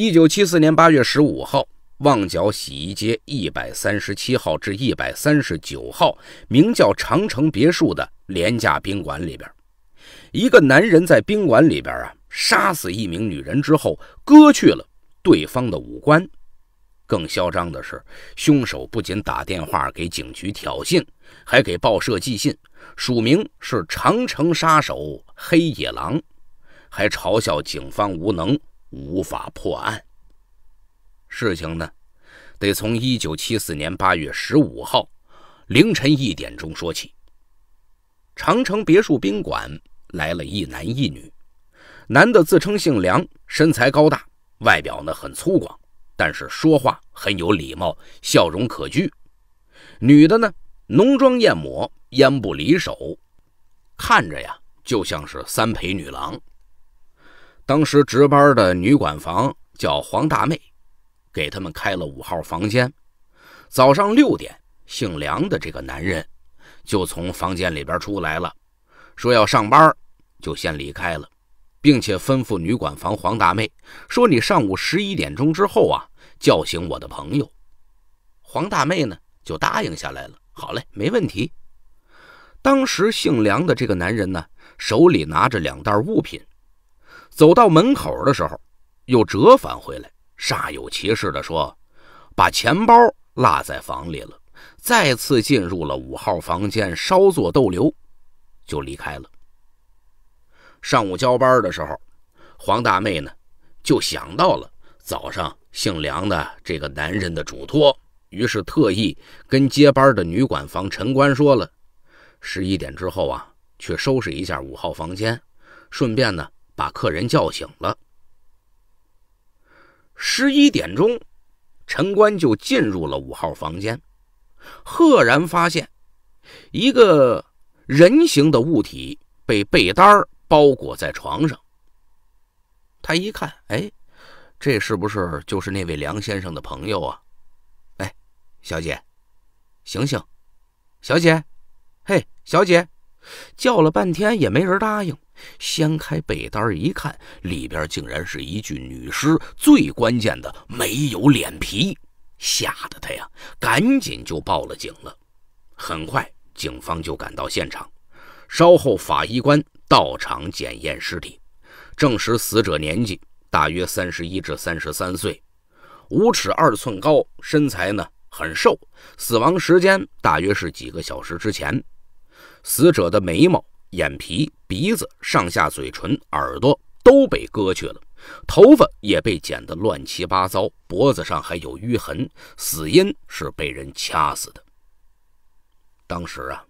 一九七四年八月十五号，旺角洗衣街一百三十七号至一百三十九号，名叫“长城别墅”的廉价宾馆里边，一个男人在宾馆里边啊，杀死一名女人之后，割去了对方的五官。更嚣张的是，凶手不仅打电话给警局挑衅，还给报社寄信，署名是“长城杀手黑野狼”，还嘲笑警方无能。无法破案。事情呢，得从1974年8月15号凌晨一点钟说起。长城别墅宾馆来了一男一女，男的自称姓梁，身材高大，外表呢很粗犷，但是说话很有礼貌，笑容可掬；女的呢浓妆艳抹，烟不离手，看着呀就像是三陪女郎。当时值班的女管房叫黄大妹，给他们开了五号房间。早上六点，姓梁的这个男人就从房间里边出来了，说要上班，就先离开了，并且吩咐女管房黄大妹说：“你上午十一点钟之后啊，叫醒我的朋友。”黄大妹呢就答应下来了：“好嘞，没问题。”当时姓梁的这个男人呢，手里拿着两袋物品。走到门口的时候，又折返回来，煞有其事地说：“把钱包落在房里了。”再次进入了五号房间，稍作逗留，就离开了。上午交班的时候，黄大妹呢就想到了早上姓梁的这个男人的嘱托，于是特意跟接班的女管房陈官说了：“十一点之后啊，去收拾一下五号房间，顺便呢。”把客人叫醒了。十一点钟，陈官就进入了五号房间，赫然发现一个人形的物体被被单包裹在床上。他一看，哎，这是不是就是那位梁先生的朋友啊？哎，小姐，醒醒，小姐，嘿，小姐。叫了半天也没人答应，掀开被单一看，里边竟然是一具女尸，最关键的没有脸皮，吓得他呀，赶紧就报了警了。很快，警方就赶到现场，稍后法医官到场检验尸体，证实死者年纪大约三十一至三十三岁，五尺二寸高，身材呢很瘦，死亡时间大约是几个小时之前。死者的眉毛、眼皮、鼻子、上下嘴唇、耳朵都被割去了，头发也被剪得乱七八糟，脖子上还有淤痕。死因是被人掐死的。当时啊，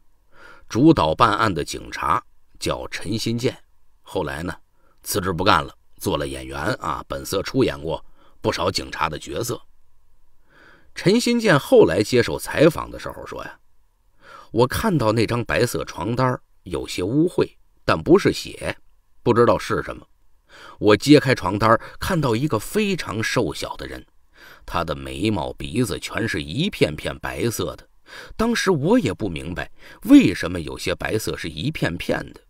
主导办案的警察叫陈新建，后来呢，辞职不干了，做了演员啊，本色出演过不少警察的角色。陈新建后来接受采访的时候说呀。我看到那张白色床单有些污秽，但不是血，不知道是什么。我揭开床单，看到一个非常瘦小的人，他的眉毛、鼻子全是一片片白色的。当时我也不明白为什么有些白色是一片片的。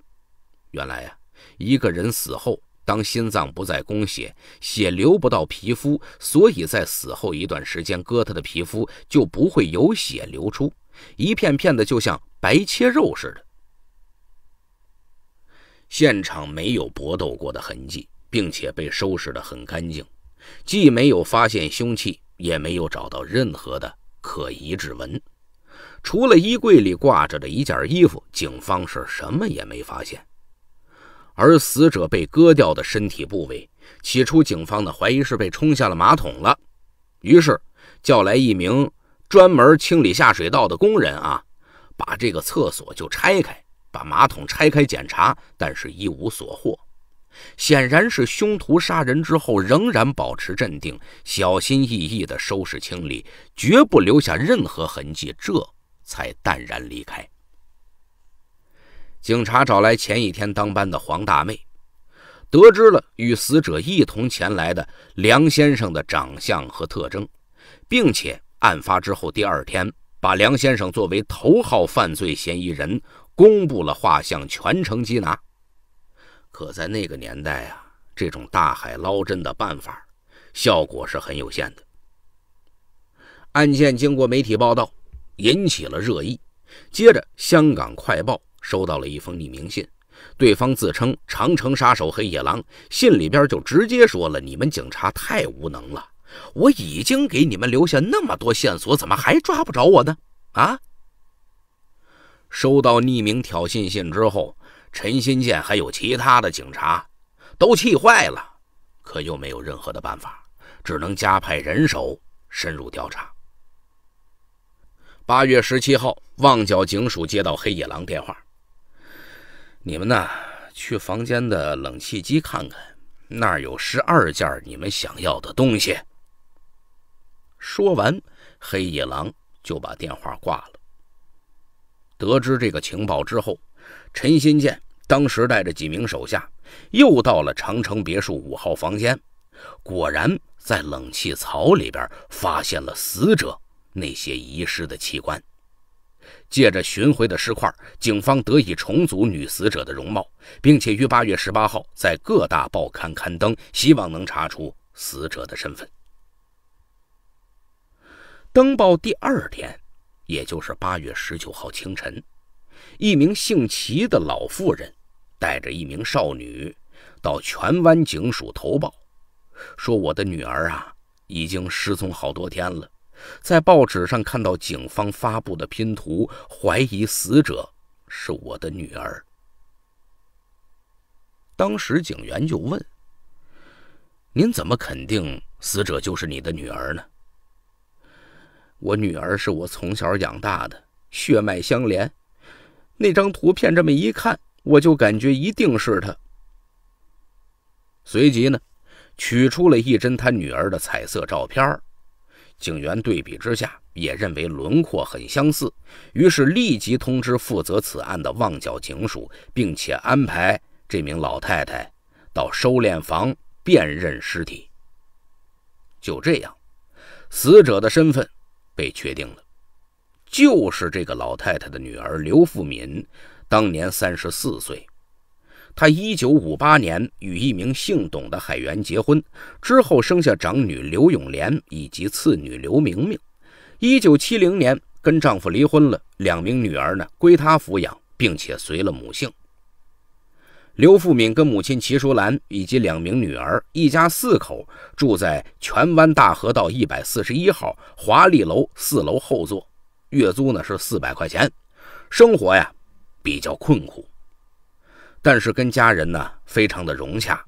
原来啊，一个人死后，当心脏不再供血，血流不到皮肤，所以在死后一段时间，割他的皮肤就不会有血流出。一片片的，就像白切肉似的。现场没有搏斗过的痕迹，并且被收拾的很干净，既没有发现凶器，也没有找到任何的可疑指纹。除了衣柜里挂着的一件衣服，警方是什么也没发现。而死者被割掉的身体部位，起初警方的怀疑是被冲下了马桶了，于是叫来一名。专门清理下水道的工人啊，把这个厕所就拆开，把马桶拆开检查，但是一无所获。显然是凶徒杀人之后仍然保持镇定，小心翼翼的收拾清理，绝不留下任何痕迹，这才淡然离开。警察找来前一天当班的黄大妹，得知了与死者一同前来的梁先生的长相和特征，并且。案发之后第二天，把梁先生作为头号犯罪嫌疑人公布了画像，全城缉拿。可在那个年代啊，这种大海捞针的办法，效果是很有限的。案件经过媒体报道，引起了热议。接着，《香港快报》收到了一封匿名信，对方自称“长城杀手黑野狼”，信里边就直接说了：“你们警察太无能了。”我已经给你们留下那么多线索，怎么还抓不着我呢？啊！收到匿名挑衅信之后，陈新建还有其他的警察都气坏了，可又没有任何的办法，只能加派人手深入调查。八月十七号，旺角警署接到黑野狼电话：“你们呢，去房间的冷气机看看，那儿有十二件你们想要的东西。”说完，黑野狼就把电话挂了。得知这个情报之后，陈新建当时带着几名手下又到了长城别墅五号房间，果然在冷气槽里边发现了死者那些遗失的器官。借着寻回的尸块，警方得以重组女死者的容貌，并且于八月十八号在各大报刊刊登，希望能查出死者的身份。登报第二天，也就是八月十九号清晨，一名姓齐的老妇人带着一名少女到荃湾警署投报，说：“我的女儿啊，已经失踪好多天了，在报纸上看到警方发布的拼图，怀疑死者是我的女儿。”当时警员就问：“您怎么肯定死者就是你的女儿呢？”我女儿是我从小养大的，血脉相连。那张图片这么一看，我就感觉一定是她。随即呢，取出了一针她女儿的彩色照片，警员对比之下也认为轮廓很相似，于是立即通知负责此案的旺角警署，并且安排这名老太太到收殓房辨认尸体。就这样，死者的身份。被确定了，就是这个老太太的女儿刘富敏，当年三十四岁，她一九五八年与一名姓董的海员结婚，之后生下长女刘永莲以及次女刘明明，一九七零年跟丈夫离婚了，两名女儿呢归她抚养，并且随了母姓。刘富敏跟母亲齐淑兰以及两名女儿，一家四口住在荃湾大河道一百四十一号华丽楼四楼后座，月租呢是四百块钱，生活呀比较困苦，但是跟家人呢非常的融洽，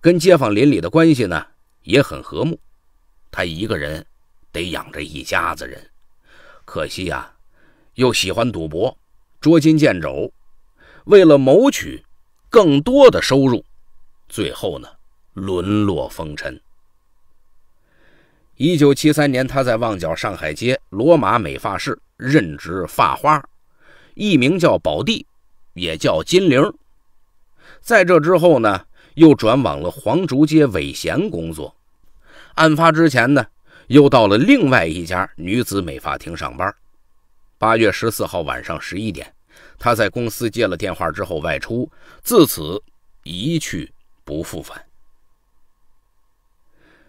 跟街坊邻里的关系呢也很和睦。他一个人得养着一家子人，可惜呀，又喜欢赌博，捉襟见肘，为了谋取。更多的收入，最后呢，沦落风尘。一九七三年，他在旺角上海街罗马美发室任职发花，艺名叫宝弟，也叫金玲。在这之后呢，又转往了黄竹街伟贤工作。案发之前呢，又到了另外一家女子美发厅上班。八月十四号晚上十一点。他在公司接了电话之后外出，自此一去不复返。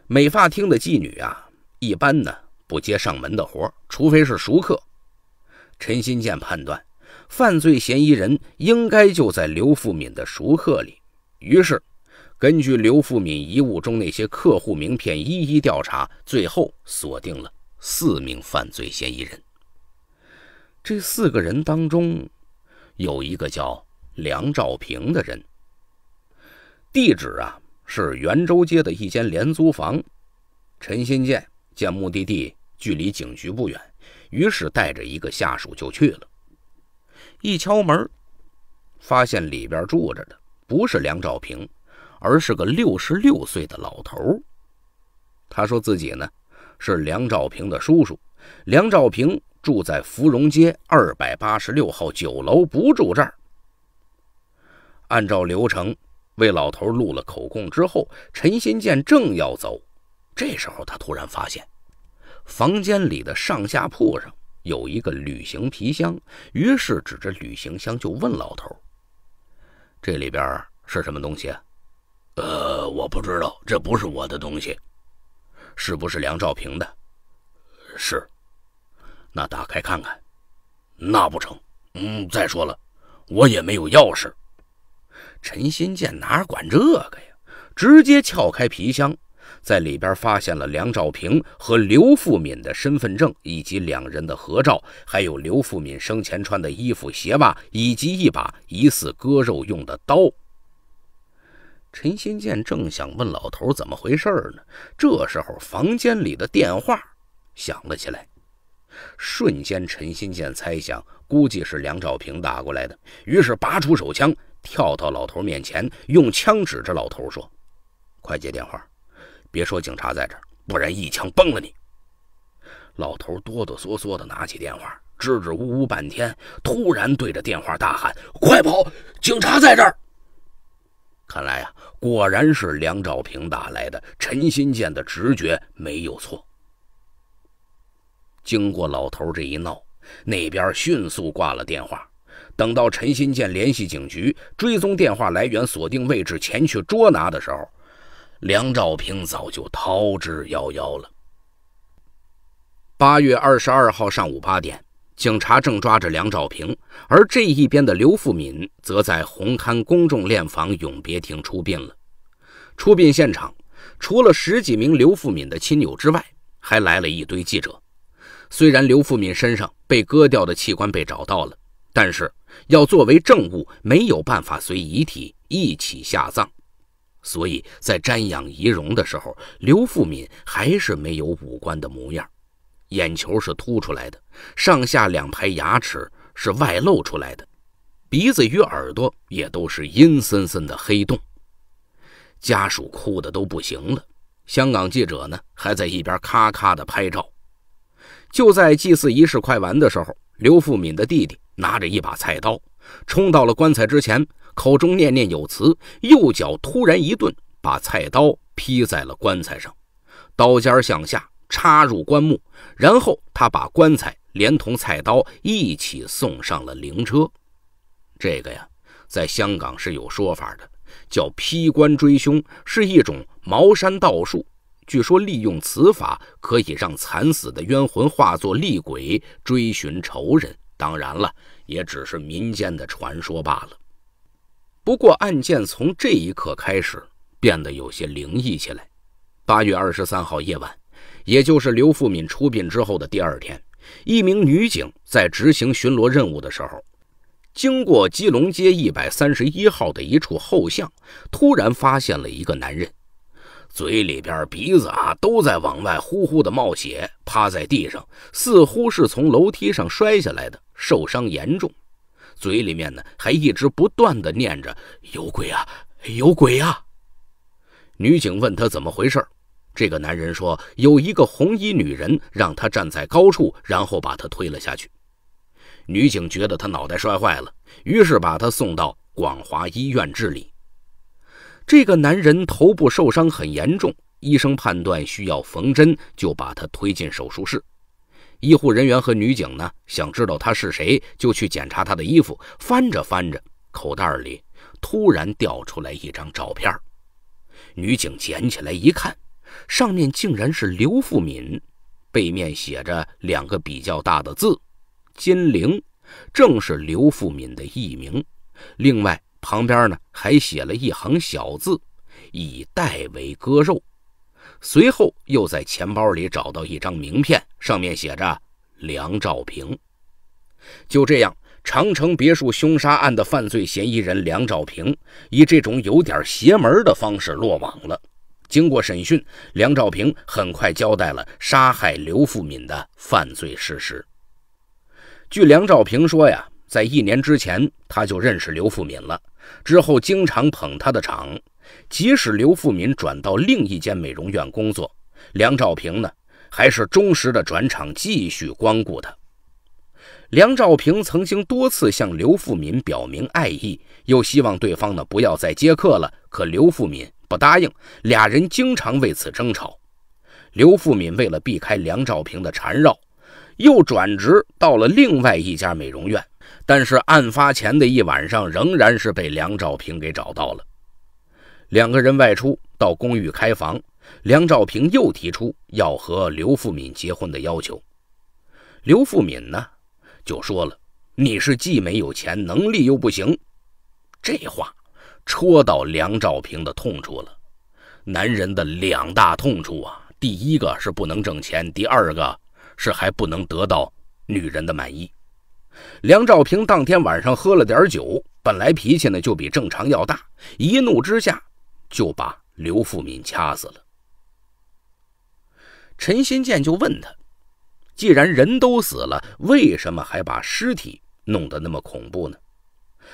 美发厅的妓女啊，一般呢不接上门的活除非是熟客。陈新建判断，犯罪嫌疑人应该就在刘富敏的熟客里，于是根据刘富敏遗物中那些客户名片一一调查，最后锁定了四名犯罪嫌疑人。这四个人当中，有一个叫梁兆平的人，地址啊是圆洲街的一间廉租房。陈新建见目的地距离警局不远，于是带着一个下属就去了。一敲门，发现里边住着的不是梁兆平，而是个六十六岁的老头。他说自己呢是梁兆平的叔叔，梁兆平。住在芙蓉街二百八十六号酒楼，不住这儿。按照流程，为老头录了口供之后，陈新建正要走，这时候他突然发现，房间里的上下铺上有一个旅行皮箱，于是指着旅行箱就问老头：“这里边是什么东西？”“呃，我不知道，这不是我的东西，是不是梁兆平的？”“是。”那打开看看，那不成？嗯，再说了，我也没有钥匙。陈新建哪管这个呀？直接撬开皮箱，在里边发现了梁兆平和刘富敏的身份证，以及两人的合照，还有刘富敏生前穿的衣服、鞋袜，以及一把疑似割肉用的刀。陈新建正想问老头怎么回事呢，这时候房间里的电话响了起来。瞬间，陈新建猜想，估计是梁兆平打过来的，于是拔出手枪，跳到老头面前，用枪指着老头说：“快接电话，别说警察在这儿，不然一枪崩了你。”老头哆哆嗦嗦的拿起电话，支支吾吾半天，突然对着电话大喊：“快跑，警察在这儿！”看来呀，果然是梁兆平打来的，陈新建的直觉没有错。经过老头这一闹，那边迅速挂了电话。等到陈新建联系警局追踪电话来源、锁定位置、前去捉拿的时候，梁兆平早就逃之夭夭了。八月二十二号上午八点，警察正抓着梁兆平，而这一边的刘富敏则在红磡公众殓房永别厅出殡了。出殡现场除了十几名刘富敏的亲友之外，还来了一堆记者。虽然刘富敏身上被割掉的器官被找到了，但是要作为证物，没有办法随遗体一起下葬，所以在瞻仰遗容的时候，刘富敏还是没有五官的模样，眼球是凸出来的，上下两排牙齿是外露出来的，鼻子与耳朵也都是阴森森的黑洞。家属哭的都不行了，香港记者呢还在一边咔咔的拍照。就在祭祀仪式快完的时候，刘富敏的弟弟拿着一把菜刀，冲到了棺材之前，口中念念有词，右脚突然一顿，把菜刀劈在了棺材上，刀尖向下插入棺木，然后他把棺材连同菜刀一起送上了灵车。这个呀，在香港是有说法的，叫劈棺追凶，是一种茅山道术。据说利用此法可以让惨死的冤魂化作厉鬼追寻仇人，当然了，也只是民间的传说罢了。不过案件从这一刻开始变得有些灵异起来。八月二十三号夜晚，也就是刘富敏出殡之后的第二天，一名女警在执行巡逻任务的时候，经过基隆街一百三十一号的一处后巷，突然发现了一个男人。嘴里边、鼻子啊都在往外呼呼的冒血，趴在地上，似乎是从楼梯上摔下来的，受伤严重。嘴里面呢还一直不断的念着“有鬼啊，有鬼啊”。女警问他怎么回事，这个男人说有一个红衣女人让他站在高处，然后把他推了下去。女警觉得他脑袋摔坏了，于是把他送到广华医院治理。这个男人头部受伤很严重，医生判断需要缝针，就把他推进手术室。医护人员和女警呢，想知道他是谁，就去检查他的衣服，翻着翻着，口袋里突然掉出来一张照片。女警捡起来一看，上面竟然是刘富敏，背面写着两个比较大的字“金陵”，正是刘富敏的艺名。另外。旁边呢还写了一行小字，以代为割肉。随后又在钱包里找到一张名片，上面写着梁兆平。就这样，长城别墅凶杀案的犯罪嫌疑人梁兆平以这种有点邪门的方式落网了。经过审讯，梁兆平很快交代了杀害刘富敏的犯罪事实。据梁兆平说呀，在一年之前他就认识刘富敏了。之后经常捧他的场，即使刘富民转到另一间美容院工作，梁兆平呢还是忠实的转场继续光顾他。梁兆平曾经多次向刘富民表明爱意，又希望对方呢不要再接客了，可刘富民不答应，俩人经常为此争吵。刘富民为了避开梁兆平的缠绕，又转职到了另外一家美容院。但是案发前的一晚上，仍然是被梁兆平给找到了。两个人外出到公寓开房，梁兆平又提出要和刘富敏结婚的要求。刘富敏呢，就说了：“你是既没有钱，能力又不行。”这话戳到梁兆平的痛处了。男人的两大痛处啊，第一个是不能挣钱，第二个是还不能得到女人的满意。梁兆平当天晚上喝了点酒，本来脾气呢就比正常要大，一怒之下就把刘富敏掐死了。陈新建就问他：“既然人都死了，为什么还把尸体弄得那么恐怖呢？”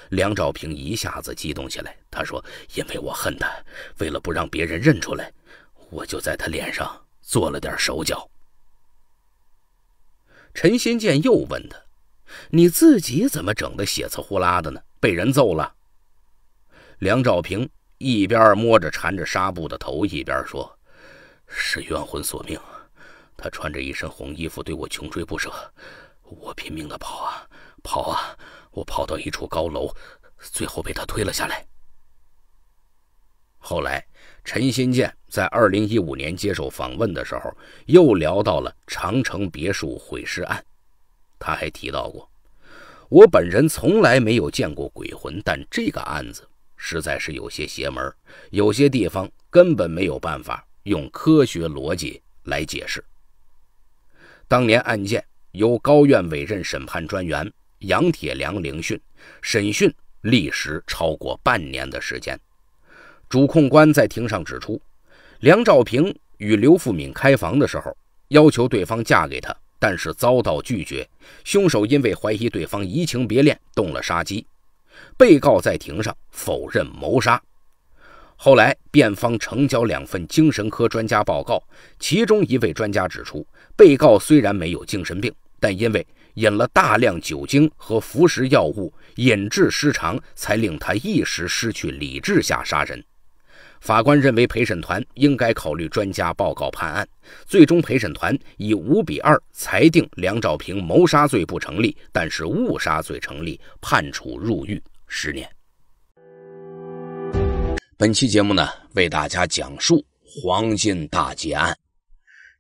梁兆平一下子激动起来，他说：“因为我恨他，为了不让别人认出来，我就在他脸上做了点手脚。”陈新建又问他。你自己怎么整的血渍呼啦的呢？被人揍了。梁兆平一边摸着缠着纱布的头，一边说：“是冤魂索命，他穿着一身红衣服对我穷追不舍，我拼命的跑啊跑啊，我跑到一处高楼，最后被他推了下来。”后来，陈新建在二零一五年接受访问的时候，又聊到了长城别墅毁尸案。他还提到过，我本人从来没有见过鬼魂，但这个案子实在是有些邪门，有些地方根本没有办法用科学逻辑来解释。当年案件由高院委任审判专员杨铁良聆讯，审讯历时超过半年的时间。主控官在庭上指出，梁兆平与刘富敏开房的时候，要求对方嫁给他。但是遭到拒绝，凶手因为怀疑对方移情别恋，动了杀机。被告在庭上否认谋杀，后来辩方呈交两份精神科专家报告，其中一位专家指出，被告虽然没有精神病，但因为饮了大量酒精和服食药物，引致失常，才令他一时失去理智下杀人。法官认为陪审团应该考虑专家报告判案，最终陪审团以五比二裁定梁兆平谋杀罪不成立，但是误杀罪成立，判处入狱十年。本期节目呢，为大家讲述黄金大劫案，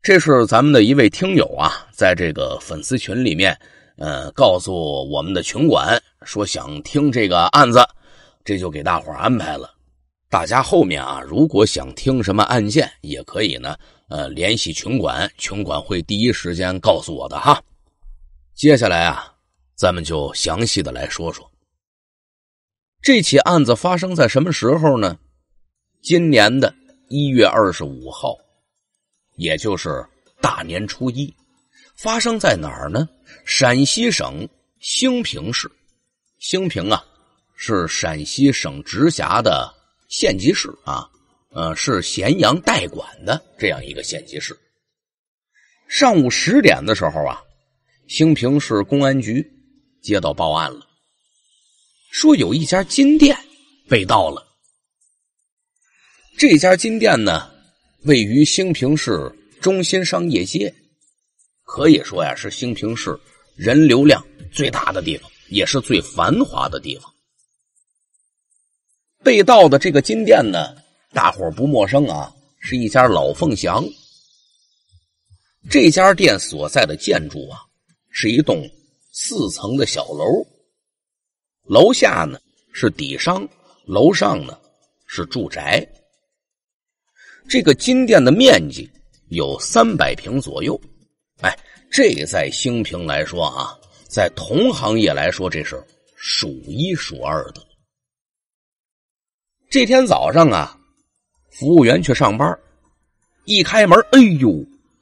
这是咱们的一位听友啊，在这个粉丝群里面，呃，告诉我们的群管说想听这个案子，这就给大伙安排了。大家后面啊，如果想听什么案件，也可以呢，呃，联系群管，群管会第一时间告诉我的哈。接下来啊，咱们就详细的来说说这起案子发生在什么时候呢？今年的一月二十五号，也就是大年初一，发生在哪儿呢？陕西省兴平市。兴平啊，是陕西省直辖的。县级市啊，呃，是咸阳代管的这样一个县级市。上午十点的时候啊，兴平市公安局接到报案了，说有一家金店被盗了。这家金店呢，位于兴平市中心商业街，可以说呀，是兴平市人流量最大的地方，也是最繁华的地方。被盗的这个金店呢，大伙不陌生啊，是一家老凤祥。这家店所在的建筑啊，是一栋四层的小楼，楼下呢是底商，楼上呢是住宅。这个金店的面积有三百平左右，哎，这在兴平来说啊，在同行业来说，这是数一数二的。这天早上啊，服务员去上班，一开门，哎呦，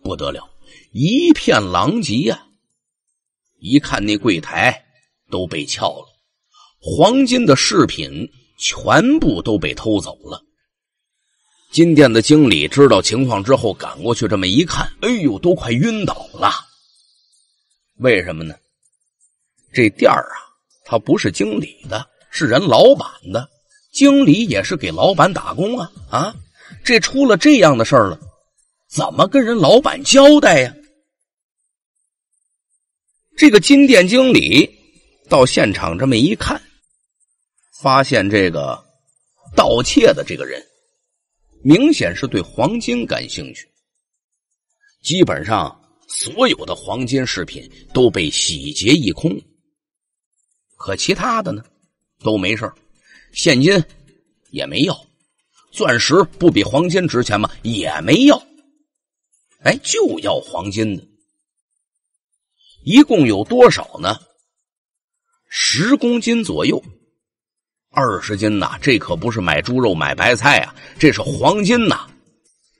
不得了，一片狼藉啊！一看那柜台都被撬了，黄金的饰品全部都被偷走了。金店的经理知道情况之后，赶过去这么一看，哎呦，都快晕倒了。为什么呢？这店啊，他不是经理的，是人老板的。经理也是给老板打工啊啊！这出了这样的事儿了，怎么跟人老板交代呀？这个金店经理到现场这么一看，发现这个盗窃的这个人明显是对黄金感兴趣，基本上所有的黄金饰品都被洗劫一空，可其他的呢都没事儿。现金也没要，钻石不比黄金值钱吗？也没要，哎，就要黄金的，一共有多少呢？十公斤左右，二十斤呐！这可不是买猪肉买白菜啊，这是黄金呐，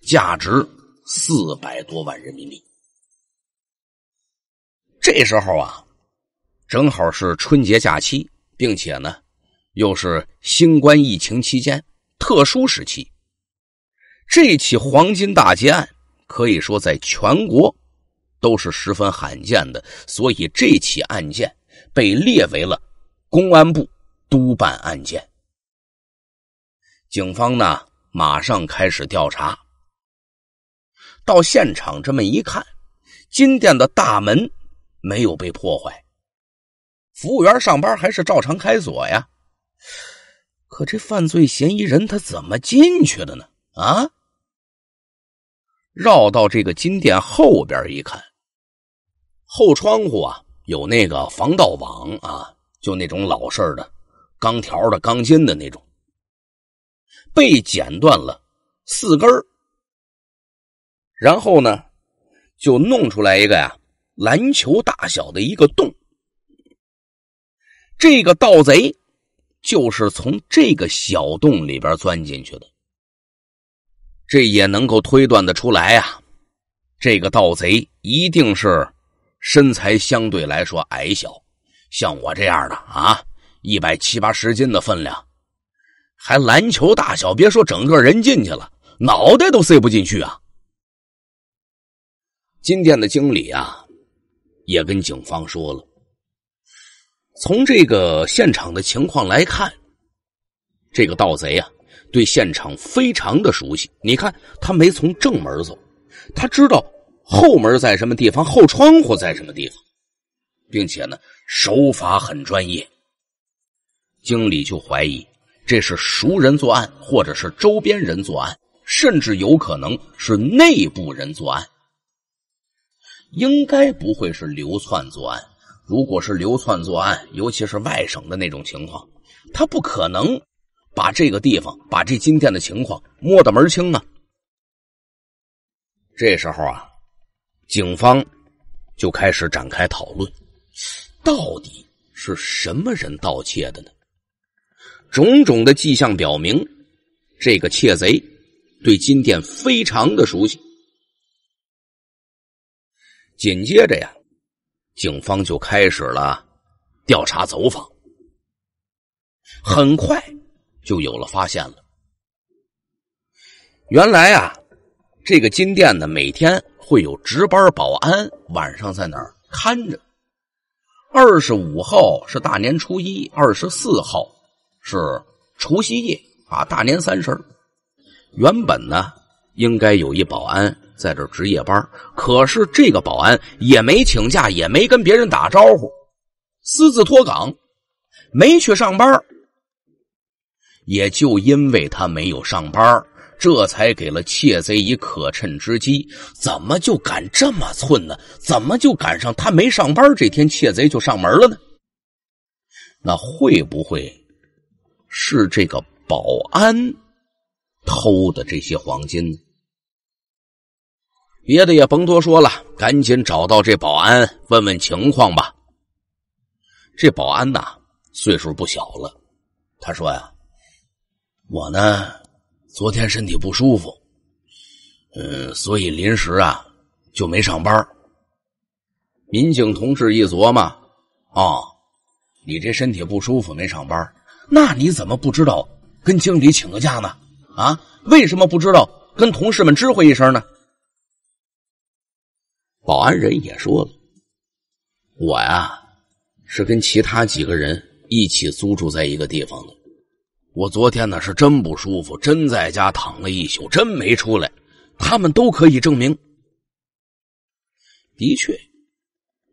价值四百多万人民币。这时候啊，正好是春节假期，并且呢。又是新冠疫情期间特殊时期，这起黄金大劫案可以说在全国都是十分罕见的，所以这起案件被列为了公安部督办案件。警方呢，马上开始调查。到现场这么一看，金店的大门没有被破坏，服务员上班还是照常开锁呀。可这犯罪嫌疑人他怎么进去的呢？啊，绕到这个金店后边一看，后窗户啊有那个防盗网啊，就那种老式的钢条的钢筋的那种，被剪断了四根然后呢就弄出来一个呀篮球大小的一个洞，这个盗贼。就是从这个小洞里边钻进去的，这也能够推断得出来呀。这个盗贼一定是身材相对来说矮小，像我这样的啊，一百七八十斤的分量，还篮球大小，别说整个人进去了，脑袋都塞不进去啊。金店的经理啊，也跟警方说了。从这个现场的情况来看，这个盗贼啊，对现场非常的熟悉。你看，他没从正门走，他知道后门在什么地方，后窗户在什么地方，并且呢，手法很专业。经理就怀疑这是熟人作案，或者是周边人作案，甚至有可能是内部人作案。应该不会是流窜作案。如果是流窜作案，尤其是外省的那种情况，他不可能把这个地方、把这金店的情况摸得门清啊。这时候啊，警方就开始展开讨论，到底是什么人盗窃的呢？种种的迹象表明，这个窃贼对金店非常的熟悉。紧接着呀。警方就开始了调查走访，很快就有了发现了。原来啊，这个金店呢，每天会有值班保安晚上在那儿看着。二十五号是大年初一，二十四号是除夕夜啊，大年三十原本呢，应该有一保安。在这值夜班，可是这个保安也没请假，也没跟别人打招呼，私自脱岗，没去上班也就因为他没有上班这才给了窃贼以可趁之机。怎么就敢这么寸呢？怎么就赶上他没上班这天窃贼就上门了呢？那会不会是这个保安偷的这些黄金呢？别的也甭多说了，赶紧找到这保安问问情况吧。这保安呐，岁数不小了。他说：“呀，我呢，昨天身体不舒服，嗯，所以临时啊就没上班。”民警同志一琢磨：“哦，你这身体不舒服没上班，那你怎么不知道跟经理请个假呢？啊，为什么不知道跟同事们知会一声呢？”保安人也说了，我呀是跟其他几个人一起租住在一个地方的。我昨天呢是真不舒服，真在家躺了一宿，真没出来。他们都可以证明，的确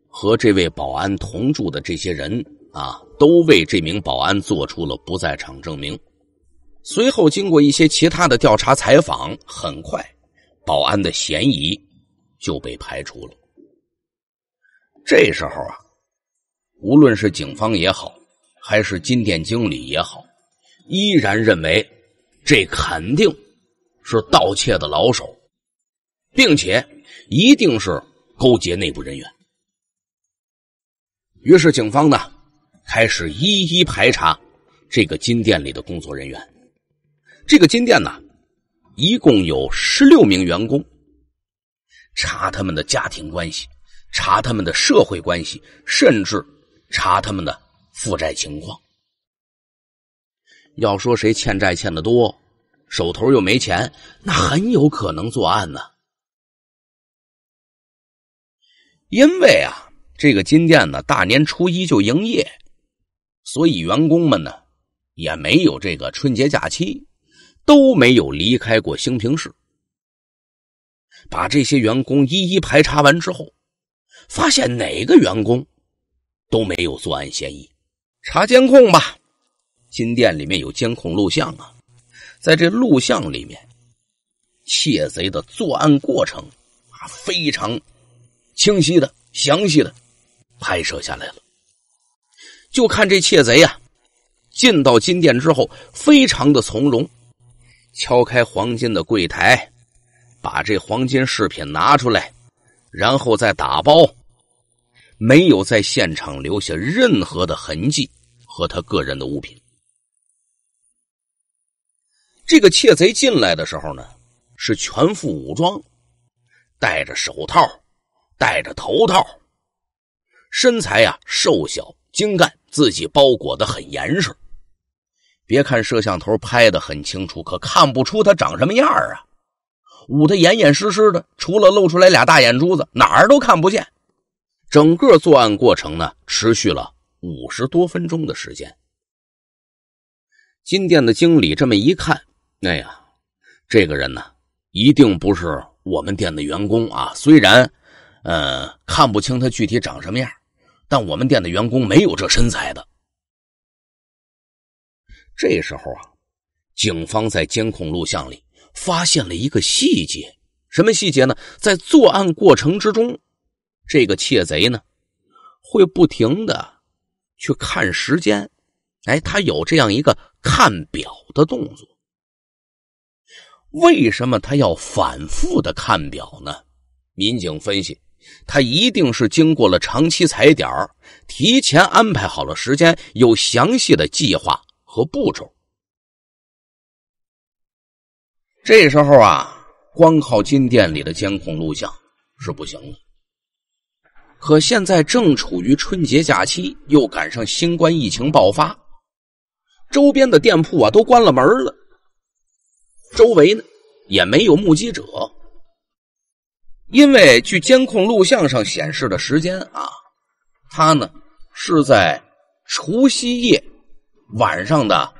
和这位保安同住的这些人啊，都为这名保安做出了不在场证明。随后经过一些其他的调查采访，很快保安的嫌疑。就被排除了。这时候啊，无论是警方也好，还是金店经理也好，依然认为这肯定是盗窃的老手，并且一定是勾结内部人员。于是，警方呢开始一一排查这个金店里的工作人员。这个金店呢，一共有十六名员工。查他们的家庭关系，查他们的社会关系，甚至查他们的负债情况。要说谁欠债欠的多，手头又没钱，那很有可能作案呢。因为啊，这个金店呢大年初一就营业，所以员工们呢也没有这个春节假期，都没有离开过兴平市。把这些员工一一排查完之后，发现哪个员工都没有作案嫌疑。查监控吧，金店里面有监控录像啊。在这录像里面，窃贼的作案过程啊非常清晰的、详细的拍摄下来了。就看这窃贼呀，进到金店之后，非常的从容，敲开黄金的柜台。把这黄金饰品拿出来，然后再打包，没有在现场留下任何的痕迹和他个人的物品。这个窃贼进来的时候呢，是全副武装，戴着手套，戴着头套，身材呀瘦小精干，自己包裹的很严实。别看摄像头拍的很清楚，可看不出他长什么样啊。捂得严严实实的，除了露出来俩大眼珠子，哪儿都看不见。整个作案过程呢，持续了五十多分钟的时间。金店的经理这么一看，哎呀，这个人呢，一定不是我们店的员工啊。虽然，呃，看不清他具体长什么样，但我们店的员工没有这身材的。这时候啊，警方在监控录像里。发现了一个细节，什么细节呢？在作案过程之中，这个窃贼呢，会不停的去看时间，哎，他有这样一个看表的动作。为什么他要反复的看表呢？民警分析，他一定是经过了长期踩点儿，提前安排好了时间，有详细的计划和步骤。这时候啊，光靠金店里的监控录像是不行了。可现在正处于春节假期，又赶上新冠疫情爆发，周边的店铺啊都关了门了，周围呢也没有目击者，因为据监控录像上显示的时间啊，他呢是在除夕夜晚上的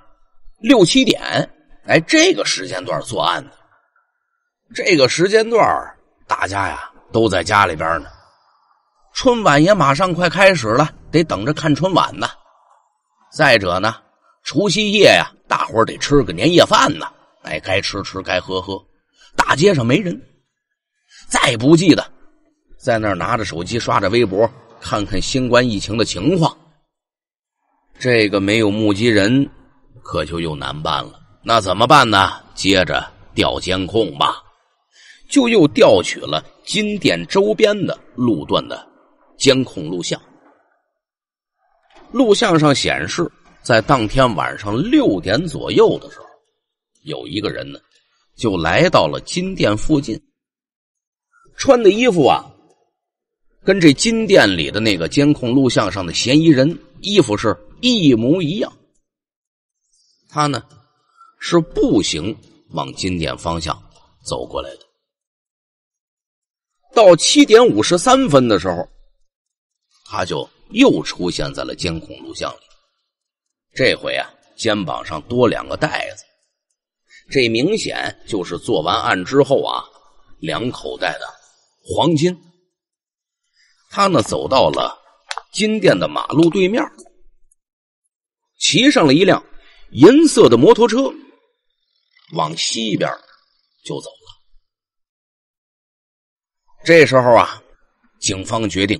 六七点。哎，这个时间段作案的，这个时间段儿，大家呀都在家里边呢。春晚也马上快开始了，得等着看春晚呢。再者呢，除夕夜呀，大伙得吃个年夜饭呢。哎，该吃吃，该喝喝。大街上没人，再不济的，在那儿拿着手机刷着微博，看看新冠疫情的情况。这个没有目击人，可就又难办了。那怎么办呢？接着调监控吧，就又调取了金店周边的路段的监控录像。录像上显示，在当天晚上六点左右的时候，有一个人呢，就来到了金店附近。穿的衣服啊，跟这金店里的那个监控录像上的嫌疑人衣服是一模一样。他呢？是步行往金店方向走过来的。到七点五十三分的时候，他就又出现在了监控录像里。这回啊，肩膀上多两个袋子，这明显就是做完案之后啊，两口袋的黄金。他呢，走到了金店的马路对面，骑上了一辆银色的摩托车。往西边就走了。这时候啊，警方决定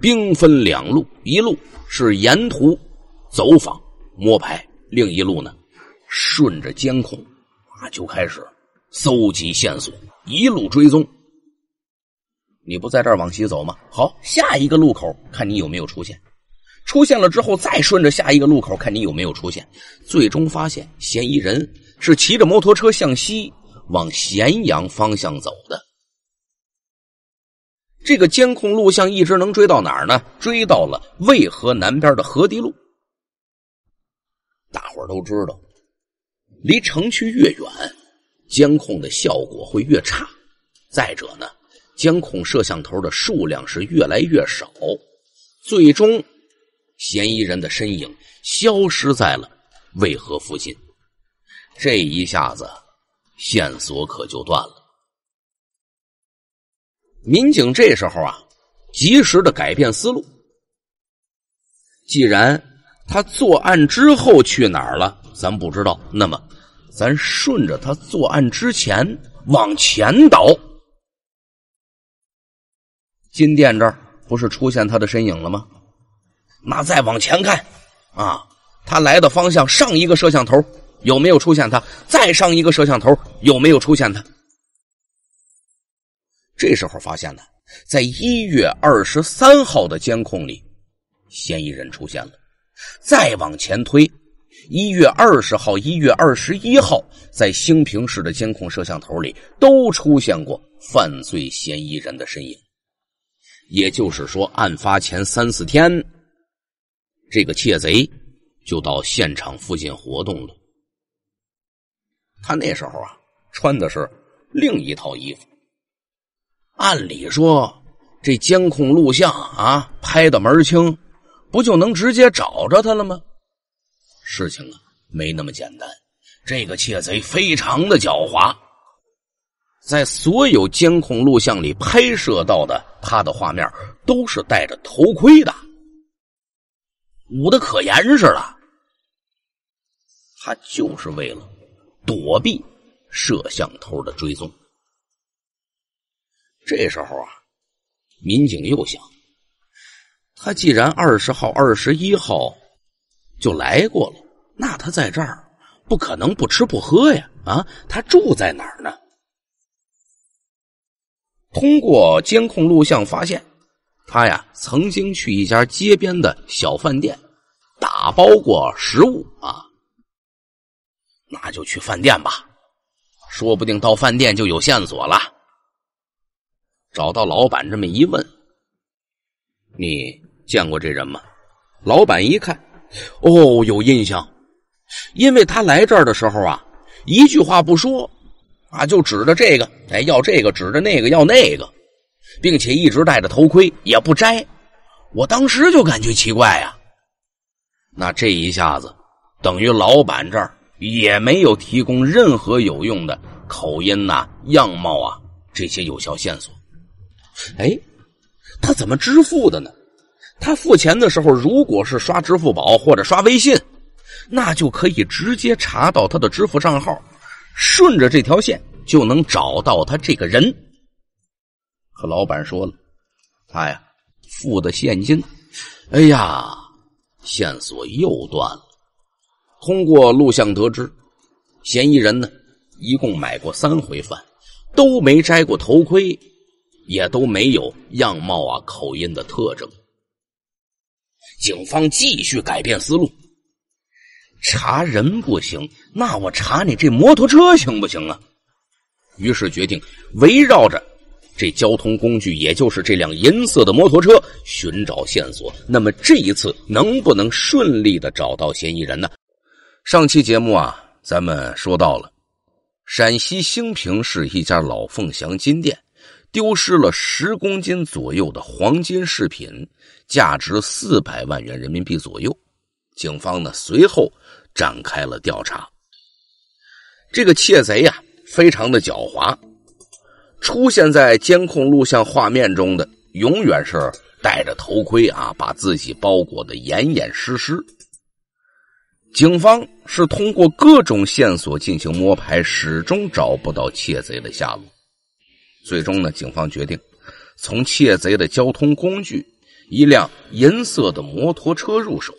兵分两路：一路是沿途走访摸排，另一路呢，顺着监控啊就开始搜集线索，一路追踪。你不在这儿往西走吗？好，下一个路口看你有没有出现。出现了之后，再顺着下一个路口看你有没有出现。最终发现嫌疑人。是骑着摩托车向西往咸阳方向走的。这个监控录像一直能追到哪儿呢？追到了渭河南边的河堤路。大伙儿都知道，离城区越远，监控的效果会越差。再者呢，监控摄像头的数量是越来越少，最终嫌疑人的身影消失在了渭河附近。这一下子，线索可就断了。民警这时候啊，及时的改变思路。既然他作案之后去哪儿了，咱不知道，那么咱顺着他作案之前往前倒。金店这儿不是出现他的身影了吗？那再往前看啊，他来的方向上一个摄像头。有没有出现他？再上一个摄像头，有没有出现他？这时候发现呢，在一月二十三号的监控里，嫌疑人出现了。再往前推，一月二十号、一月二十一号，在兴平市的监控摄像头里都出现过犯罪嫌疑人的身影。也就是说，案发前三四天，这个窃贼就到现场附近活动了。他那时候啊，穿的是另一套衣服。按理说，这监控录像啊，拍的门儿清，不就能直接找着他了吗？事情啊，没那么简单。这个窃贼非常的狡猾，在所有监控录像里拍摄到的他的画面，都是戴着头盔的，捂得可严实了。他就是为了。躲避摄像头的追踪。这时候啊，民警又想，他既然二十号、二十一号就来过了，那他在这儿不可能不吃不喝呀！啊，他住在哪儿呢？通过监控录像发现，他呀曾经去一家街边的小饭店打包过食物啊。那就去饭店吧，说不定到饭店就有线索了。找到老板，这么一问，你见过这人吗？老板一看，哦，有印象，因为他来这儿的时候啊，一句话不说，啊，就指着这个，哎，要这个，指着那个，要那个，并且一直戴着头盔也不摘。我当时就感觉奇怪呀。那这一下子，等于老板这儿。也没有提供任何有用的口音呐、样貌啊这些有效线索。哎，他怎么支付的呢？他付钱的时候，如果是刷支付宝或者刷微信，那就可以直接查到他的支付账号，顺着这条线就能找到他这个人。可老板说了，他呀付的现金。哎呀，线索又断了。通过录像得知，嫌疑人呢，一共买过三回饭，都没摘过头盔，也都没有样貌啊、口音的特征。警方继续改变思路，查人不行，那我查你这摩托车行不行啊？于是决定围绕着这交通工具，也就是这辆银色的摩托车寻找线索。那么这一次能不能顺利的找到嫌疑人呢？上期节目啊，咱们说到了陕西兴平市一家老凤祥金店丢失了十公斤左右的黄金饰品，价值四百万元人民币左右。警方呢随后展开了调查。这个窃贼呀，非常的狡猾，出现在监控录像画面中的永远是戴着头盔啊，把自己包裹的严严实实。警方是通过各种线索进行摸排，始终找不到窃贼的下落。最终呢，警方决定从窃贼的交通工具——一辆银色的摩托车入手。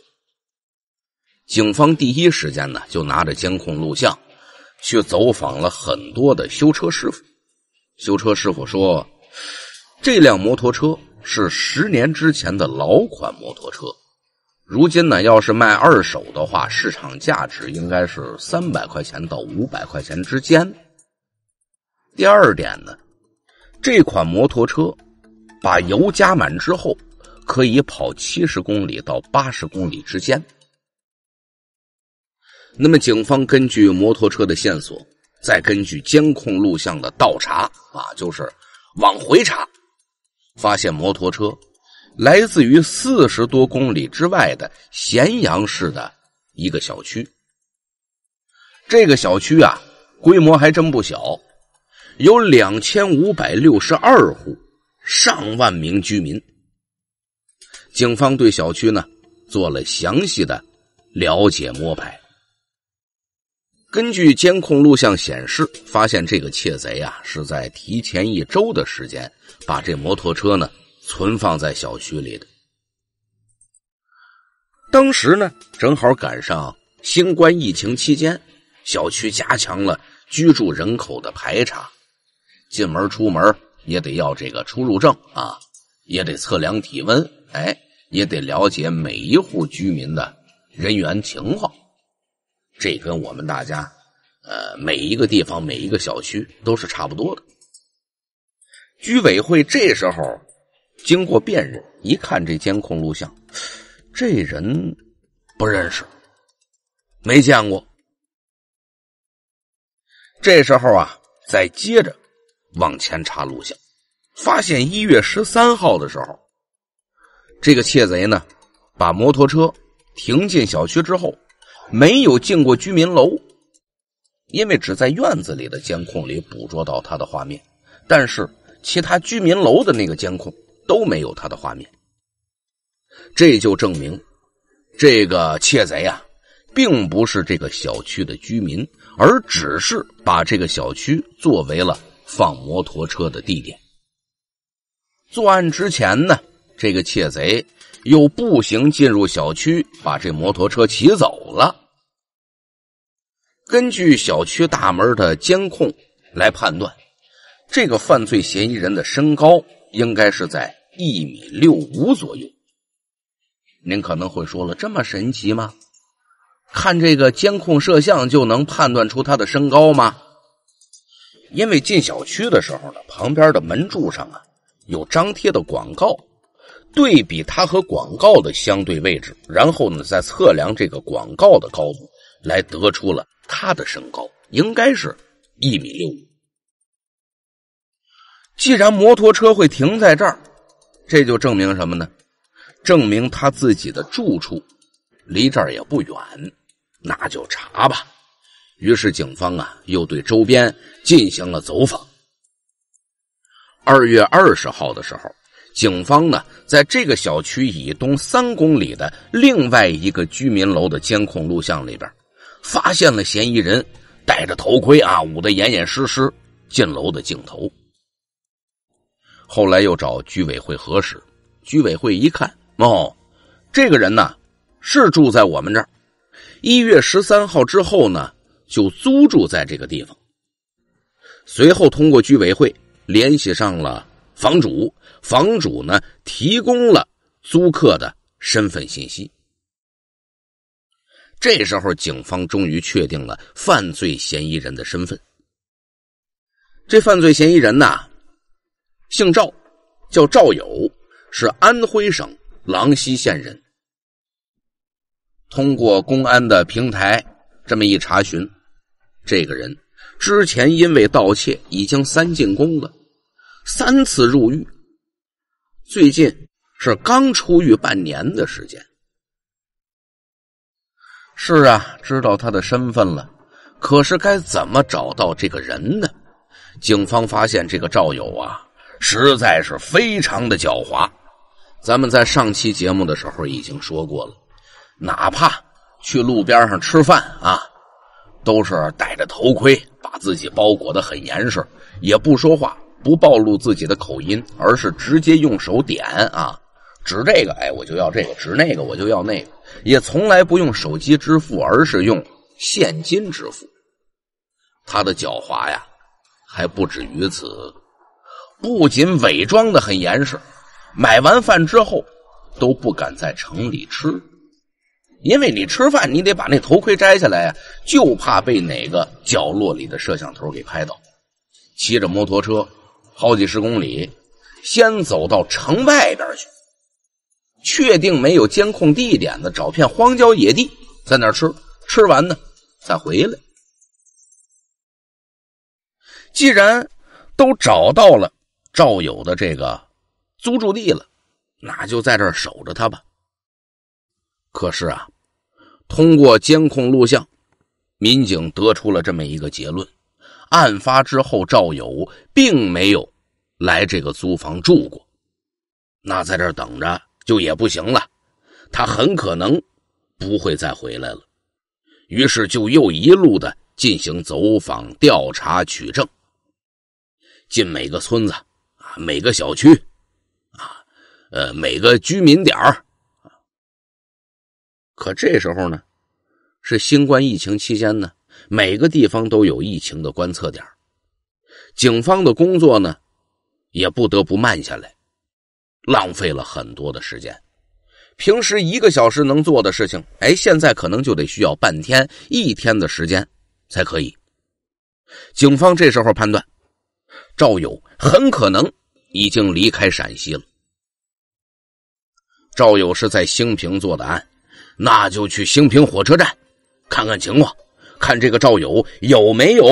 警方第一时间呢，就拿着监控录像去走访了很多的修车师傅。修车师傅说，这辆摩托车是十年之前的老款摩托车。如今呢，要是卖二手的话，市场价值应该是三百块钱到五百块钱之间。第二点呢，这款摩托车把油加满之后，可以跑七十公里到八十公里之间。那么警方根据摩托车的线索，再根据监控录像的倒查啊，就是往回查，发现摩托车。来自于四十多公里之外的咸阳市的一个小区。这个小区啊，规模还真不小，有两千五百六十二户，上万名居民。警方对小区呢做了详细的了解摸排。根据监控录像显示，发现这个窃贼啊是在提前一周的时间把这摩托车呢。存放在小区里的，当时呢，正好赶上新冠疫情期间，小区加强了居住人口的排查，进门出门也得要这个出入证啊，也得测量体温，哎，也得了解每一户居民的人员情况，这跟我们大家呃每一个地方每一个小区都是差不多的，居委会这时候。经过辨认，一看这监控录像，这人不认识，没见过。这时候啊，再接着往前查录像，发现一月十三号的时候，这个窃贼呢，把摩托车停进小区之后，没有进过居民楼，因为只在院子里的监控里捕捉到他的画面，但是其他居民楼的那个监控。都没有他的画面，这就证明这个窃贼呀，并不是这个小区的居民，而只是把这个小区作为了放摩托车的地点。作案之前呢，这个窃贼又步行进入小区，把这摩托车骑走了。根据小区大门的监控来判断，这个犯罪嫌疑人的身高。应该是在一米六五左右。您可能会说了，这么神奇吗？看这个监控摄像就能判断出他的身高吗？因为进小区的时候呢，旁边的门柱上啊有张贴的广告，对比他和广告的相对位置，然后呢再测量这个广告的高度，来得出了他的身高，应该是一米六五。既然摩托车会停在这儿，这就证明什么呢？证明他自己的住处离这儿也不远。那就查吧。于是警方啊，又对周边进行了走访。二月二十号的时候，警方呢，在这个小区以东三公里的另外一个居民楼的监控录像里边，发现了嫌疑人戴着头盔啊，捂得严严实实进楼的镜头。后来又找居委会核实，居委会一看，哦，这个人呢是住在我们这儿，一月十三号之后呢就租住在这个地方。随后通过居委会联系上了房主，房主呢提供了租客的身份信息。这时候警方终于确定了犯罪嫌疑人的身份。这犯罪嫌疑人呢？姓赵，叫赵友，是安徽省郎溪县人。通过公安的平台这么一查询，这个人之前因为盗窃已经三进宫了，三次入狱，最近是刚出狱半年的时间。是啊，知道他的身份了，可是该怎么找到这个人呢？警方发现这个赵友啊。实在是非常的狡猾。咱们在上期节目的时候已经说过了，哪怕去路边上吃饭啊，都是戴着头盔，把自己包裹的很严实，也不说话，不暴露自己的口音，而是直接用手点啊，指这个，哎，我就要这个；指那个，我就要那个。也从来不用手机支付，而是用现金支付。他的狡猾呀，还不止于此。不仅伪装的很严实，买完饭之后都不敢在城里吃，因为你吃饭你得把那头盔摘下来呀，就怕被哪个角落里的摄像头给拍到。骑着摩托车好几十公里，先走到城外边去，确定没有监控地点的，找片荒郊野地在那儿吃，吃完呢再回来。既然都找到了。赵友的这个租住地了，那就在这儿守着他吧。可是啊，通过监控录像，民警得出了这么一个结论：案发之后，赵友并没有来这个租房住过。那在这儿等着就也不行了，他很可能不会再回来了。于是就又一路的进行走访调查取证，进每个村子。每个小区，啊，呃，每个居民点儿，可这时候呢，是新冠疫情期间呢，每个地方都有疫情的观测点，警方的工作呢，也不得不慢下来，浪费了很多的时间。平时一个小时能做的事情，哎，现在可能就得需要半天、一天的时间才可以。警方这时候判断，赵友很可能。已经离开陕西了。赵友是在兴平做的案，那就去兴平火车站看看情况，看这个赵友有没有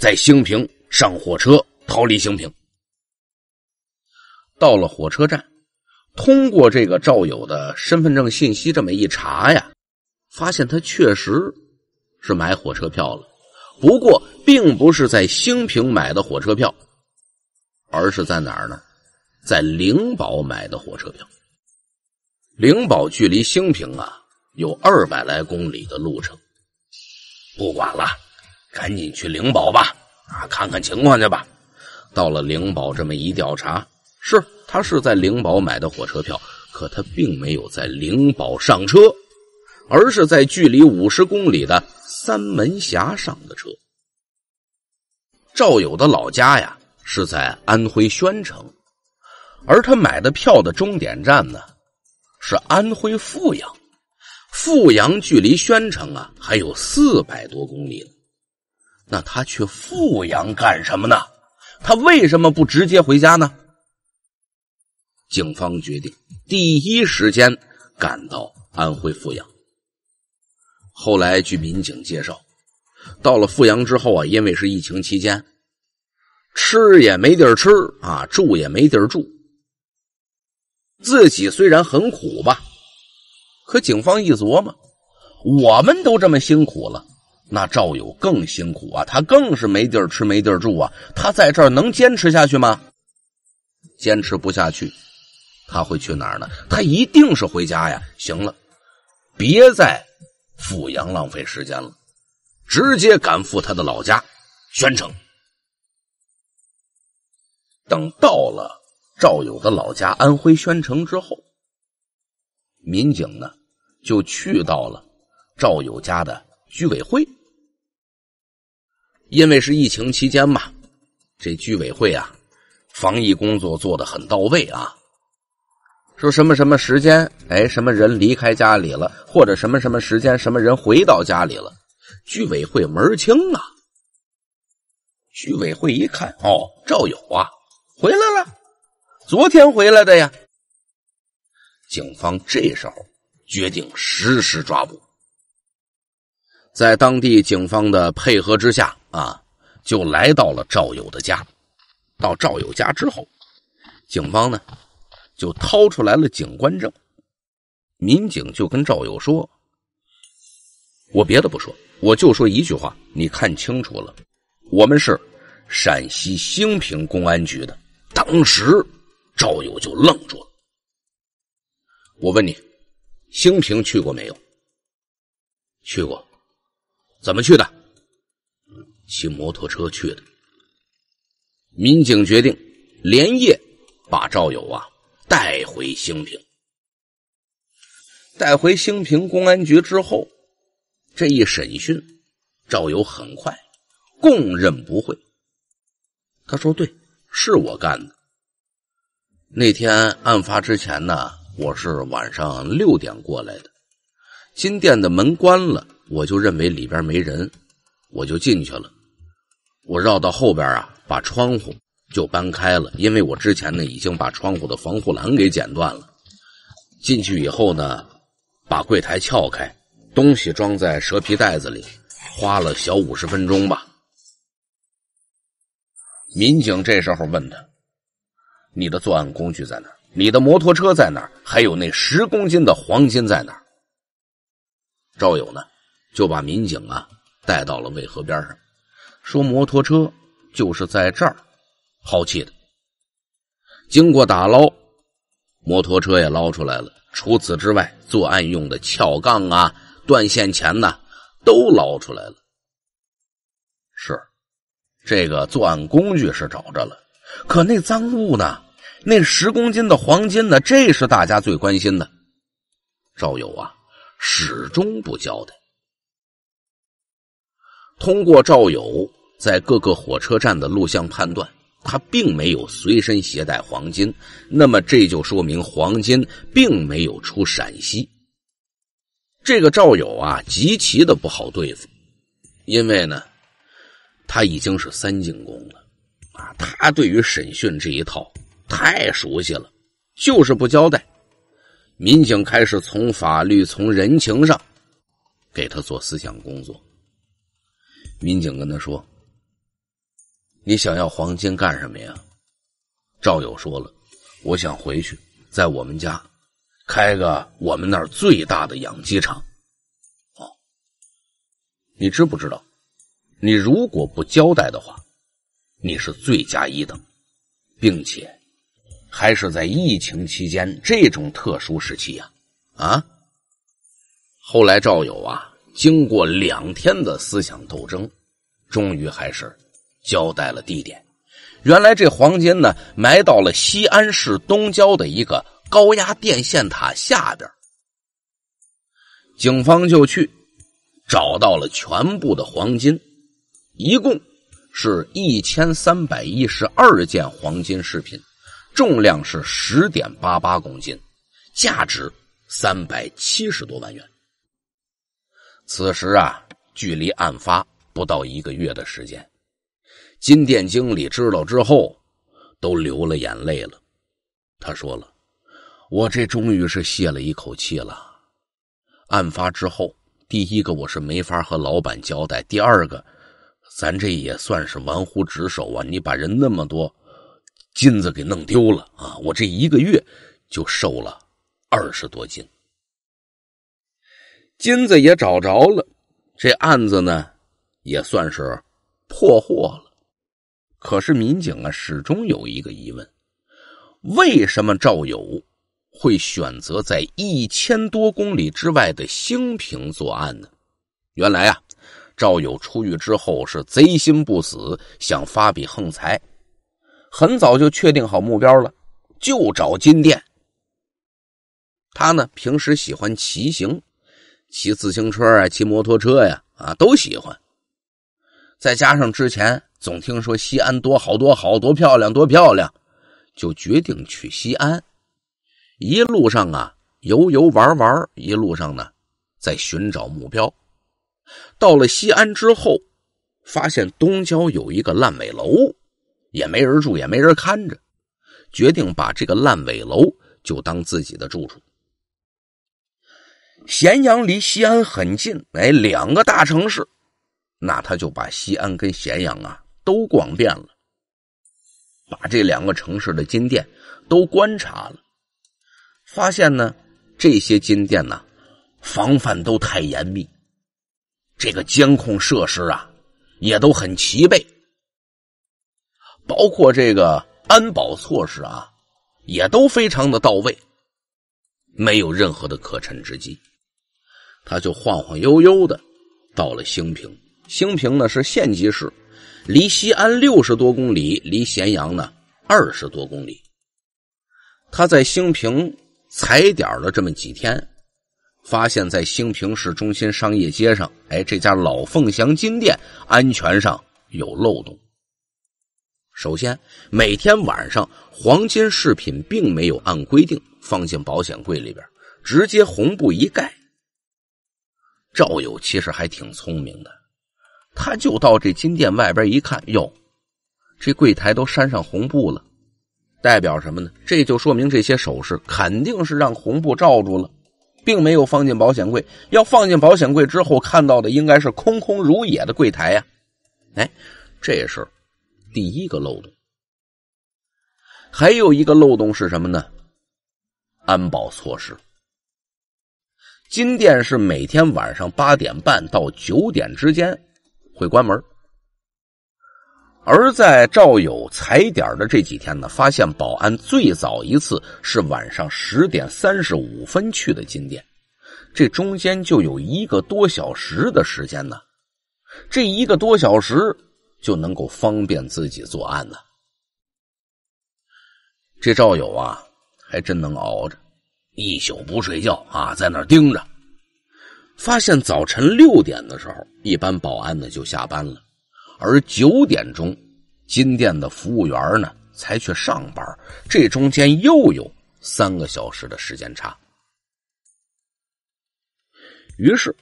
在兴平上火车逃离兴平。到了火车站，通过这个赵友的身份证信息这么一查呀，发现他确实是买火车票了，不过并不是在兴平买的火车票。而是在哪儿呢？在灵宝买的火车票。灵宝距离兴平啊有二百来公里的路程。不管了，赶紧去灵宝吧，啊，看看情况去吧。到了灵宝，这么一调查，是他是在灵宝买的火车票，可他并没有在灵宝上车，而是在距离五十公里的三门峡上的车。赵友的老家呀。是在安徽宣城，而他买的票的终点站呢是安徽阜阳，阜阳距离宣城啊还有四百多公里，那他去阜阳干什么呢？他为什么不直接回家呢？警方决定第一时间赶到安徽阜阳。后来据民警介绍，到了阜阳之后啊，因为是疫情期间。吃也没地儿吃啊，住也没地儿住。自己虽然很苦吧，可警方一琢磨，我们都这么辛苦了，那赵友更辛苦啊，他更是没地儿吃，没地儿住啊。他在这儿能坚持下去吗？坚持不下去，他会去哪儿呢？他一定是回家呀。行了，别在阜阳浪费时间了，直接赶赴他的老家，宣城。等到了赵友的老家安徽宣城之后，民警呢就去到了赵友家的居委会，因为是疫情期间嘛，这居委会啊，防疫工作做得很到位啊。说什么什么时间，哎，什么人离开家里了，或者什么什么时间什么人回到家里了，居委会门儿清啊。居委会一看，哦，赵友啊。回来了，昨天回来的呀。警方这时候决定实施抓捕，在当地警方的配合之下，啊，就来到了赵友的家。到赵友家之后，警方呢就掏出来了警官证，民警就跟赵友说：“我别的不说，我就说一句话，你看清楚了，我们是陕西兴平公安局的。”当时赵友就愣住了。我问你，兴平去过没有？去过，怎么去的？骑摩托车去的。民警决定连夜把赵友啊带回兴平。带回兴平公安局之后，这一审讯，赵友很快供认不讳。他说：“对。”是我干的。那天案发之前呢，我是晚上六点过来的，金店的门关了，我就认为里边没人，我就进去了。我绕到后边啊，把窗户就搬开了，因为我之前呢已经把窗户的防护栏给剪断了。进去以后呢，把柜台撬开，东西装在蛇皮袋子里，花了小五十分钟吧。民警这时候问他：“你的作案工具在哪？你的摩托车在哪？还有那十公斤的黄金在哪？”赵友呢就把民警啊带到了渭河边上，说：“摩托车就是在这儿抛弃的。经过打捞，摩托车也捞出来了。除此之外，作案用的撬杠啊、断线钳呐，都捞出来了。”是。这个作案工具是找着了，可那赃物呢？那十公斤的黄金呢？这是大家最关心的。赵友啊，始终不交代。通过赵友在各个火车站的录像判断，他并没有随身携带黄金，那么这就说明黄金并没有出陕西。这个赵友啊，极其的不好对付，因为呢。他已经是三进宫了，啊，他对于审讯这一套太熟悉了，就是不交代。民警开始从法律、从人情上给他做思想工作。民警跟他说：“你想要黄金干什么呀？”赵友说了：“我想回去，在我们家开个我们那儿最大的养鸡场。”哦，你知不知道？你如果不交代的话，你是罪加一等，并且还是在疫情期间这种特殊时期呀啊！后来赵友啊，经过两天的思想斗争，终于还是交代了地点。原来这黄金呢，埋到了西安市东郊的一个高压电线塔下边。警方就去找到了全部的黄金。一共是一千三百一十二件黄金饰品，重量是十点八八公斤，价值三百七十多万元。此时啊，距离案发不到一个月的时间，金店经理知道之后，都流了眼泪了。他说了：“我这终于是泄了一口气了。案发之后，第一个我是没法和老板交代，第二个。”咱这也算是玩忽职守啊！你把人那么多金子给弄丢了啊！我这一个月就瘦了二十多斤，金子也找着了，这案子呢也算是破获了。可是民警啊，始终有一个疑问：为什么赵友会选择在一千多公里之外的兴平作案呢？原来啊。赵友出狱之后是贼心不死，想发笔横财，很早就确定好目标了，就找金店。他呢平时喜欢骑行，骑自行车啊，骑摩托车呀，啊都喜欢。再加上之前总听说西安多好，多好，多漂亮，多漂亮，就决定去西安。一路上啊游游玩玩，一路上呢在寻找目标。到了西安之后，发现东郊有一个烂尾楼，也没人住，也没人看着，决定把这个烂尾楼就当自己的住处。咸阳离西安很近，哎，两个大城市，那他就把西安跟咸阳啊都逛遍了，把这两个城市的金店都观察了，发现呢，这些金店呢防范都太严密。这个监控设施啊，也都很齐备，包括这个安保措施啊，也都非常的到位，没有任何的可乘之机。他就晃晃悠悠的到了兴平，兴平呢是县级市，离西安六十多公里，离咸阳呢二十多公里。他在兴平踩点了这么几天。发现，在兴平市中心商业街上，哎，这家老凤祥金店安全上有漏洞。首先，每天晚上黄金饰品并没有按规定放进保险柜里边，直接红布一盖。赵友其实还挺聪明的，他就到这金店外边一看，哟，这柜台都扇上红布了，代表什么呢？这就说明这些首饰肯定是让红布罩住了。并没有放进保险柜，要放进保险柜之后看到的应该是空空如也的柜台呀。哎，这是第一个漏洞。还有一个漏洞是什么呢？安保措施。金店是每天晚上八点半到九点之间会关门。而在赵友踩点的这几天呢，发现保安最早一次是晚上十点三十五分去的金店，这中间就有一个多小时的时间呢，这一个多小时就能够方便自己作案呢。这赵友啊，还真能熬着，一宿不睡觉啊，在那儿盯着，发现早晨六点的时候，一般保安呢就下班了。而九点钟，金店的服务员呢才去上班，这中间又有三个小时的时间差。于是，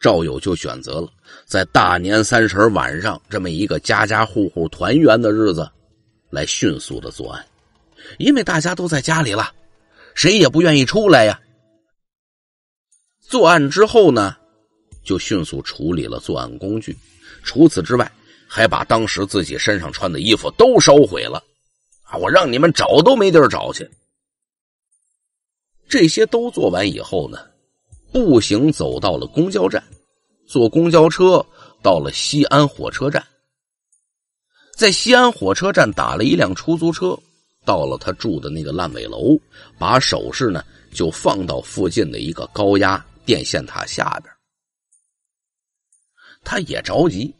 赵友就选择了在大年三十晚上这么一个家家户户团圆的日子，来迅速的作案，因为大家都在家里了，谁也不愿意出来呀。作案之后呢，就迅速处理了作案工具。除此之外，还把当时自己身上穿的衣服都烧毁了，啊！我让你们找都没地儿找去。这些都做完以后呢，步行走到了公交站，坐公交车到了西安火车站，在西安火车站打了一辆出租车，到了他住的那个烂尾楼，把首饰呢就放到附近的一个高压电线塔下边。他也着急，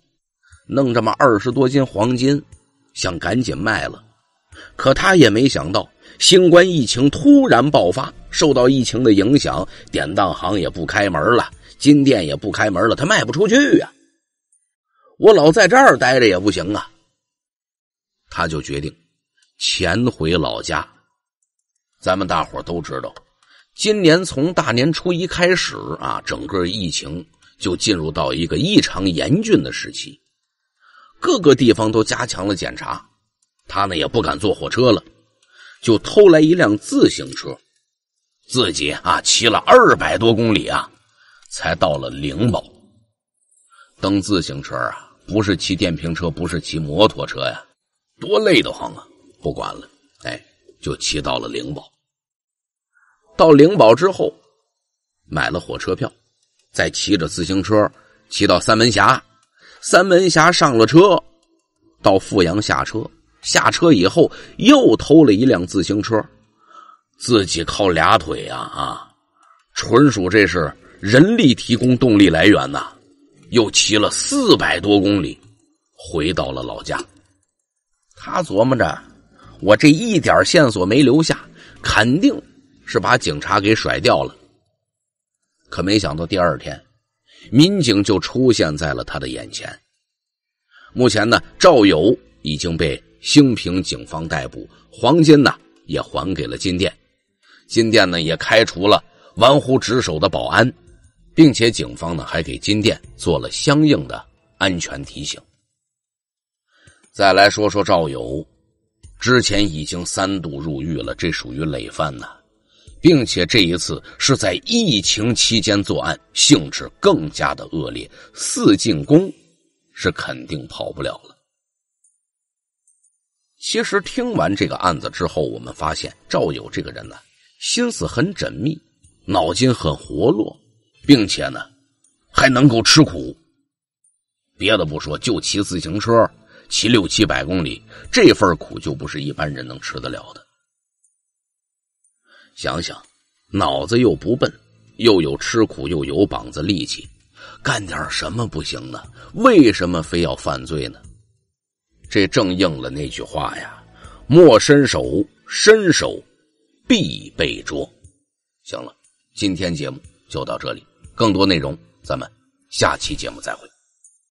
弄这么二十多斤黄金，想赶紧卖了。可他也没想到，新冠疫情突然爆发，受到疫情的影响，典当行也不开门了，金店也不开门了，他卖不出去呀。我老在这儿待着也不行啊。他就决定潜回老家。咱们大伙都知道，今年从大年初一开始啊，整个疫情。就进入到一个异常严峻的时期，各个地方都加强了检查，他呢也不敢坐火车了，就偷来一辆自行车，自己啊骑了二百多公里啊，才到了灵宝。蹬自行车啊，不是骑电瓶车，不是骑摩托车呀，多累得慌啊！不管了，哎，就骑到了灵宝。到灵宝之后，买了火车票。再骑着自行车，骑到三门峡，三门峡上了车，到富阳下车。下车以后又偷了一辆自行车，自己靠俩腿呀啊，纯属这是人力提供动力来源呢。又骑了四百多公里，回到了老家。他琢磨着，我这一点线索没留下，肯定是把警察给甩掉了。可没想到，第二天，民警就出现在了他的眼前。目前呢，赵友已经被兴平警方逮捕，黄金呢也还给了金店，金店呢也开除了玩忽职守的保安，并且警方呢还给金店做了相应的安全提醒。再来说说赵友，之前已经三度入狱了，这属于累犯呢。并且这一次是在疫情期间作案，性质更加的恶劣。四进宫是肯定跑不了了。其实听完这个案子之后，我们发现赵友这个人呢，心思很缜密，脑筋很活络，并且呢，还能够吃苦。别的不说，就骑自行车骑六七百公里，这份苦就不是一般人能吃得了的。想想，脑子又不笨，又有吃苦，又有膀子力气，干点什么不行呢？为什么非要犯罪呢？这正应了那句话呀：“莫伸手，伸手必被捉。”行了，今天节目就到这里，更多内容咱们下期节目再会。